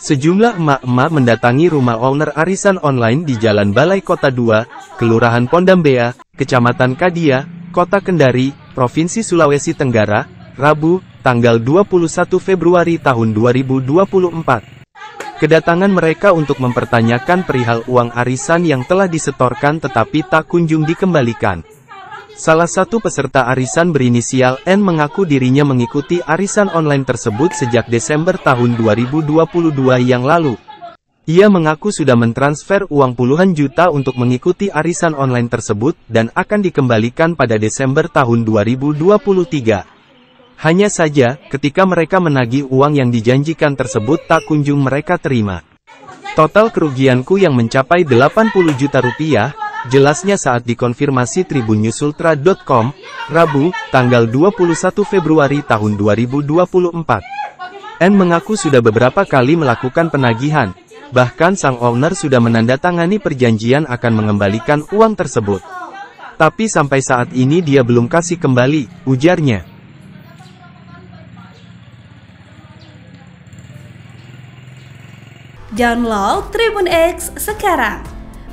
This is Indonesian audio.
Sejumlah emak-emak mendatangi rumah owner arisan online di Jalan Balai Kota 2, Kelurahan Pondambea, Kecamatan Kadia, Kota Kendari, Provinsi Sulawesi Tenggara, Rabu, tanggal 21 Februari tahun 2024. Kedatangan mereka untuk mempertanyakan perihal uang arisan yang telah disetorkan tetapi tak kunjung dikembalikan. Salah satu peserta arisan berinisial N mengaku dirinya mengikuti arisan online tersebut sejak Desember tahun 2022 yang lalu. Ia mengaku sudah mentransfer uang puluhan juta untuk mengikuti arisan online tersebut dan akan dikembalikan pada Desember tahun 2023. Hanya saja, ketika mereka menagih uang yang dijanjikan tersebut tak kunjung mereka terima. Total kerugianku yang mencapai 80 juta rupiah, Jelasnya saat dikonfirmasi tribunnewsultra.com, Rabu, tanggal 21 Februari tahun 2024. N mengaku sudah beberapa kali melakukan penagihan, bahkan sang owner sudah menandatangani perjanjian akan mengembalikan uang tersebut. Tapi sampai saat ini dia belum kasih kembali, ujarnya. Download Tribun X sekarang